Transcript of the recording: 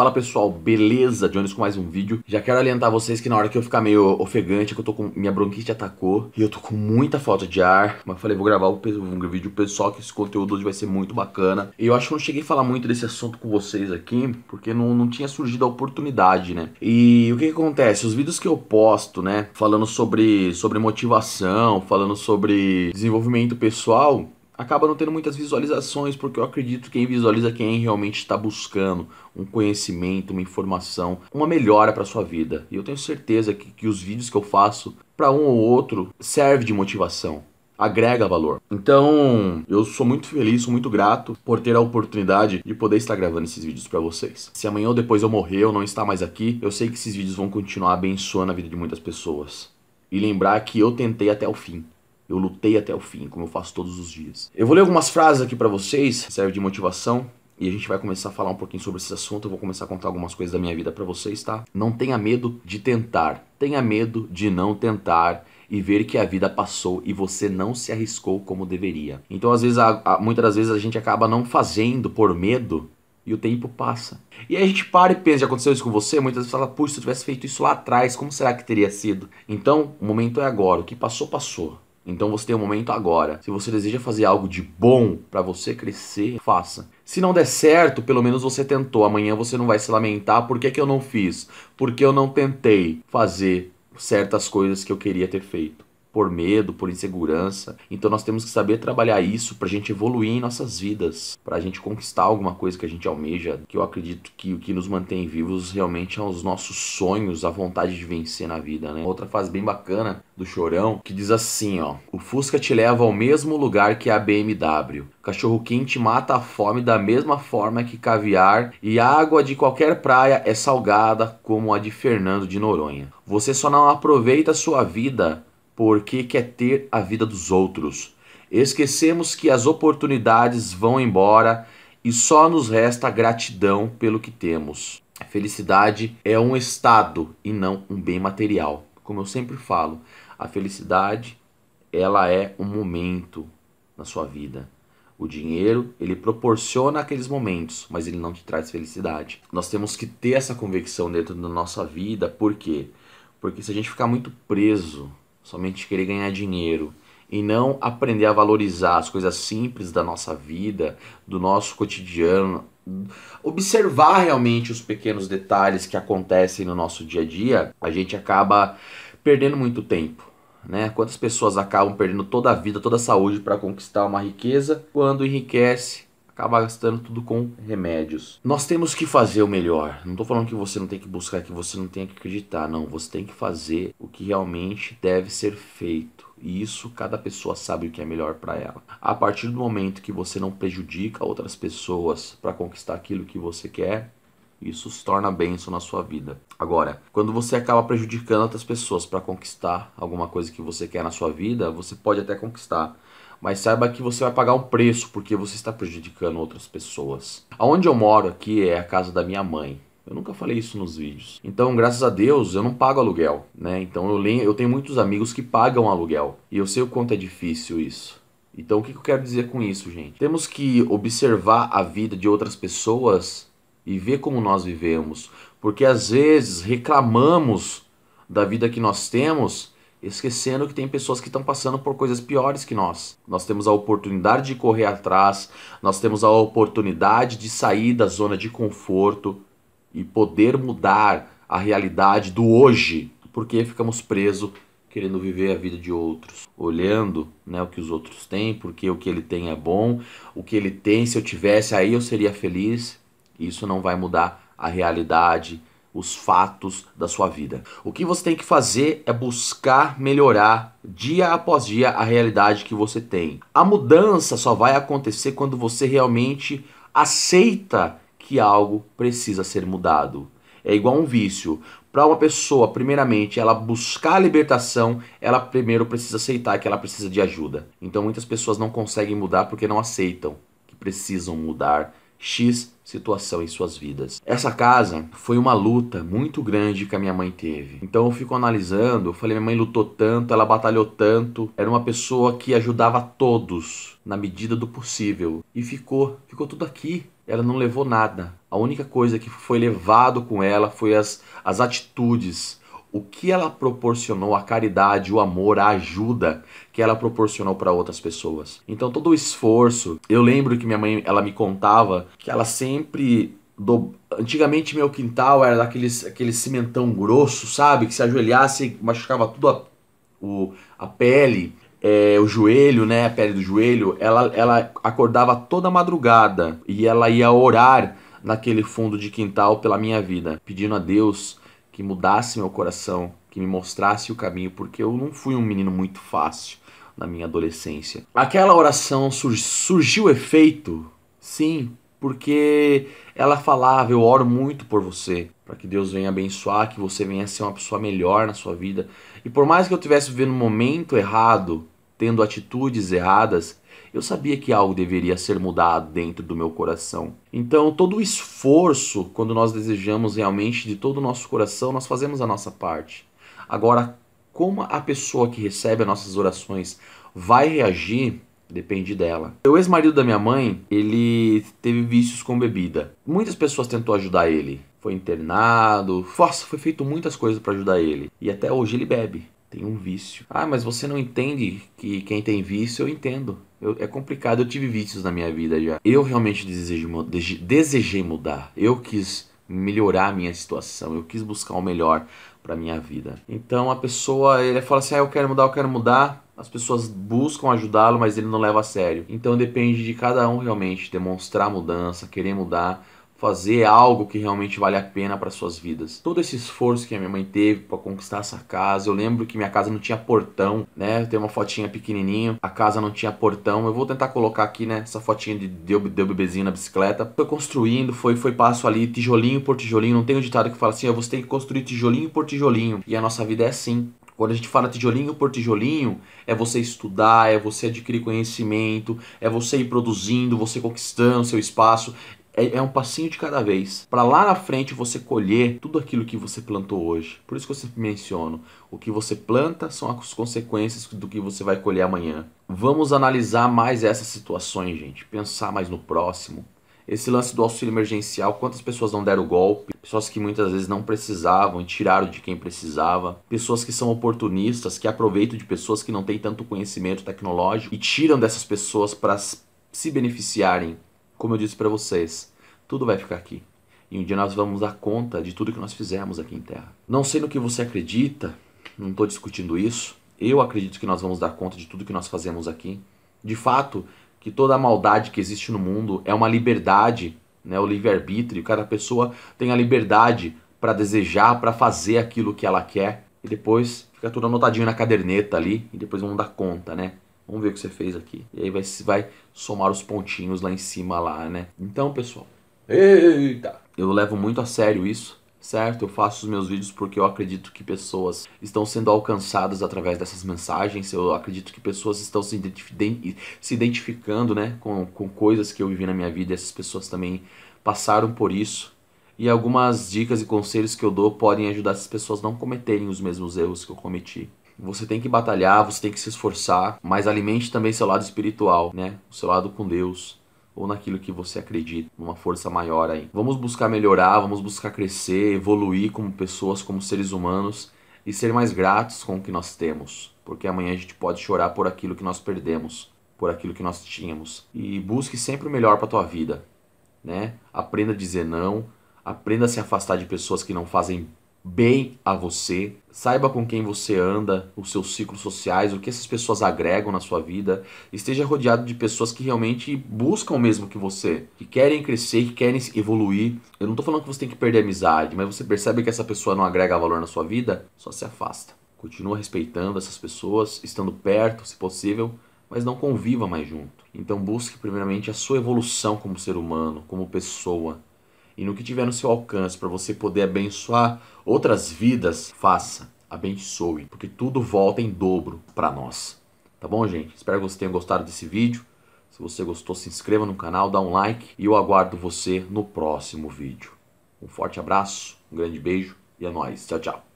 Fala pessoal, beleza? Jones com mais um vídeo. Já quero alientar vocês que na hora que eu ficar meio ofegante, que eu tô com. Minha bronquite atacou e eu tô com muita falta de ar. Mas falei, vou gravar um, vídeo pessoal, que esse conteúdo hoje vai ser muito bacana. E eu acho que eu não cheguei a falar muito desse assunto com vocês aqui, porque não, não tinha surgido a oportunidade, né? E o que, que acontece? Os vídeos que eu posto, né? Falando sobre, sobre motivação, falando sobre desenvolvimento pessoal, acaba não tendo muitas visualizações, porque eu acredito que quem visualiza quem realmente está buscando um conhecimento, uma informação, uma melhora para sua vida. E eu tenho certeza que, que os vídeos que eu faço para um ou outro serve de motivação agrega valor. Então, eu sou muito feliz, sou muito grato por ter a oportunidade de poder estar gravando esses vídeos para vocês. Se amanhã ou depois eu morrer ou não estar mais aqui, eu sei que esses vídeos vão continuar abençoando a vida de muitas pessoas. E lembrar que eu tentei até o fim. Eu lutei até o fim, como eu faço todos os dias. Eu vou ler algumas frases aqui para vocês, serve de motivação, e a gente vai começar a falar um pouquinho sobre esse assunto. Eu vou começar a contar algumas coisas da minha vida para vocês, tá? Não tenha medo de tentar. Tenha medo de não tentar e ver que a vida passou e você não se arriscou como deveria. Então, às vezes, a, a, muitas das vezes a gente acaba não fazendo por medo e o tempo passa. E aí a gente para e pensa, já aconteceu isso com você? Muitas vezes fala, puxa, se eu tivesse feito isso lá atrás, como será que teria sido? Então, o momento é agora. O que passou, passou. Então você tem o um momento agora. Se você deseja fazer algo de bom para você crescer, faça. Se não der certo, pelo menos você tentou. Amanhã você não vai se lamentar por que, que eu não fiz, por que eu não tentei fazer certas coisas que eu queria ter feito por medo, por insegurança. Então nós temos que saber trabalhar isso para a gente evoluir em nossas vidas, para a gente conquistar alguma coisa que a gente almeja, que eu acredito que o que nos mantém vivos realmente são é os nossos sonhos, a vontade de vencer na vida, né? Outra frase bem bacana do Chorão que diz assim, ó: "O Fusca te leva ao mesmo lugar que a BMW. Cachorro quente mata a fome da mesma forma que caviar e água de qualquer praia é salgada como a de Fernando de Noronha. Você só não aproveita a sua vida porque quer ter a vida dos outros. Esquecemos que as oportunidades vão embora e só nos resta a gratidão pelo que temos. A felicidade é um estado e não um bem material. Como eu sempre falo, a felicidade ela é um momento na sua vida. O dinheiro, ele proporciona aqueles momentos, mas ele não te traz felicidade. Nós temos que ter essa convicção dentro da nossa vida, por quê? Porque se a gente ficar muito preso somente querer ganhar dinheiro e não aprender a valorizar as coisas simples da nossa vida, do nosso cotidiano, observar realmente os pequenos detalhes que acontecem no nosso dia a dia, a gente acaba perdendo muito tempo. Né? Quantas pessoas acabam perdendo toda a vida, toda a saúde para conquistar uma riqueza quando enriquece acabar gastando tudo com remédios. Nós temos que fazer o melhor. Não estou falando que você não tem que buscar, que você não tem que acreditar, não. Você tem que fazer o que realmente deve ser feito. E isso cada pessoa sabe o que é melhor para ela. A partir do momento que você não prejudica outras pessoas para conquistar aquilo que você quer, isso se torna benção na sua vida. Agora, quando você acaba prejudicando outras pessoas para conquistar alguma coisa que você quer na sua vida, você pode até conquistar, mas saiba que você vai pagar um preço porque você está prejudicando outras pessoas. Aonde eu moro aqui é a casa da minha mãe. Eu nunca falei isso nos vídeos. Então, graças a Deus, eu não pago aluguel, né? Então, eu, eu tenho muitos amigos que pagam aluguel e eu sei o quanto é difícil isso. Então, o que eu quero dizer com isso, gente? Temos que observar a vida de outras pessoas e vê como nós vivemos, porque às vezes reclamamos da vida que nós temos, esquecendo que tem pessoas que estão passando por coisas piores que nós. Nós temos a oportunidade de correr atrás, nós temos a oportunidade de sair da zona de conforto e poder mudar a realidade do hoje, porque ficamos presos querendo viver a vida de outros, olhando né, o que os outros têm, porque o que ele tem é bom, o que ele tem, se eu tivesse aí eu seria feliz. Isso não vai mudar a realidade, os fatos da sua vida. O que você tem que fazer é buscar melhorar dia após dia a realidade que você tem. A mudança só vai acontecer quando você realmente aceita que algo precisa ser mudado. É igual um vício. Para uma pessoa, primeiramente, ela buscar a libertação, ela primeiro precisa aceitar que ela precisa de ajuda. Então muitas pessoas não conseguem mudar porque não aceitam que precisam mudar X situação em suas vidas. Essa casa foi uma luta muito grande que a minha mãe teve. Então eu fico analisando, eu falei, minha mãe lutou tanto, ela batalhou tanto, era uma pessoa que ajudava todos na medida do possível e ficou, ficou tudo aqui. Ela não levou nada. A única coisa que foi levado com ela foi as, as atitudes o que ela proporcionou, a caridade, o amor, a ajuda que ela proporcionou para outras pessoas. Então todo o esforço, eu lembro que minha mãe, ela me contava que ela sempre do... antigamente meu quintal era daqueles aquele cimentão grosso, sabe, que se ajoelhasse machucava tudo a, o, a pele. É, o joelho, né, a pele do joelho, ela, ela acordava toda madrugada e ela ia orar naquele fundo de quintal pela minha vida, pedindo a Deus que mudasse meu coração, que me mostrasse o caminho, porque eu não fui um menino muito fácil na minha adolescência. Aquela oração sur surgiu efeito, sim, porque ela falava: Eu oro muito por você, para que Deus venha abençoar, que você venha ser uma pessoa melhor na sua vida. E por mais que eu estivesse vivendo um momento errado, tendo atitudes erradas, eu sabia que algo deveria ser mudado dentro do meu coração. Então, todo o esforço, quando nós desejamos realmente de todo o nosso coração, nós fazemos a nossa parte. Agora, como a pessoa que recebe as nossas orações vai reagir, depende dela. O ex-marido da minha mãe, ele teve vícios com bebida. Muitas pessoas tentou ajudar ele. Foi internado, Força, foi feito muitas coisas para ajudar ele. E até hoje ele bebe tem um vício. Ah, mas você não entende que quem tem vício, eu entendo. Eu, é complicado, eu tive vícios na minha vida já. Eu realmente desejo, desejei mudar. Eu quis melhorar a minha situação, eu quis buscar o melhor para minha vida. Então a pessoa, ele fala assim: "Ah, eu quero mudar, eu quero mudar". As pessoas buscam ajudá-lo, mas ele não leva a sério. Então depende de cada um realmente demonstrar mudança, querer mudar fazer algo que realmente vale a pena para suas vidas. Todo esse esforço que a minha mãe teve para conquistar essa casa, eu lembro que minha casa não tinha portão, né? Tem uma fotinha pequenininho, a casa não tinha portão. Eu vou tentar colocar aqui, né, essa fotinha de deu, deu bebezinho na bicicleta. Foi construindo, foi foi passo ali, tijolinho por tijolinho. Não tem um ditado que fala assim, você tem que construir tijolinho por tijolinho. E a nossa vida é assim. Quando a gente fala tijolinho por tijolinho, é você estudar, é você adquirir conhecimento, é você ir produzindo, você conquistando seu espaço, é, é um passinho de cada vez. Para lá na frente você colher tudo aquilo que você plantou hoje. Por isso que eu sempre menciono: o que você planta são as consequências do que você vai colher amanhã. Vamos analisar mais essas situações, gente. Pensar mais no próximo. Esse lance do auxílio emergencial, quantas pessoas não deram golpe? Pessoas que muitas vezes não precisavam e tiraram de quem precisava. Pessoas que são oportunistas, que aproveitam de pessoas que não têm tanto conhecimento tecnológico e tiram dessas pessoas para se beneficiarem como eu disse para vocês, tudo vai ficar aqui. E um dia nós vamos dar conta de tudo que nós fizemos aqui em terra. Não sei no que você acredita, não estou discutindo isso. Eu acredito que nós vamos dar conta de tudo que nós fazemos aqui. De fato, que toda a maldade que existe no mundo é uma liberdade, né, o livre-arbítrio. Cada pessoa tem a liberdade para desejar, para fazer aquilo que ela quer. E depois fica tudo anotadinho na caderneta ali e depois vamos dar conta, né? Vamos ver o que você fez aqui. E aí vai, vai somar os pontinhos lá em cima, lá, né? Então, pessoal. Eita! Eu levo muito a sério isso certo? Eu faço os meus vídeos porque eu acredito que pessoas estão sendo alcançadas através dessas mensagens, eu acredito que pessoas estão se, identif se identificando né, com, com coisas que eu vivi na minha vida, essas pessoas também passaram por isso. E algumas dicas e conselhos que eu dou podem ajudar essas pessoas a não cometerem os mesmos erros que eu cometi. Você tem que batalhar, você tem que se esforçar, mas alimente também seu lado espiritual, né? O seu lado com Deus ou naquilo que você acredita, numa força maior aí. Vamos buscar melhorar, vamos buscar crescer, evoluir como pessoas, como seres humanos e ser mais gratos com o que nós temos, porque amanhã a gente pode chorar por aquilo que nós perdemos, por aquilo que nós tínhamos. E busque sempre o melhor para tua vida, né? Aprenda a dizer não, aprenda a se afastar de pessoas que não fazem bem a você, saiba com quem você anda, os seus ciclos sociais, o que essas pessoas agregam na sua vida, esteja rodeado de pessoas que realmente buscam o mesmo que você, que querem crescer, que querem evoluir. Eu não estou falando que você tem que perder amizade, mas você percebe que essa pessoa não agrega valor na sua vida, só se afasta. Continua respeitando essas pessoas, estando perto, se possível, mas não conviva mais junto. Então busque primeiramente a sua evolução como ser humano, como pessoa, e no que tiver no seu alcance para você poder abençoar outras vidas, faça, abençoe, porque tudo volta em dobro para nós. Tá bom, gente? Espero que vocês tenham gostado desse vídeo. Se você gostou, se inscreva no canal, dá um like e eu aguardo você no próximo vídeo. Um forte abraço, um grande beijo e é nóis. Tchau, tchau.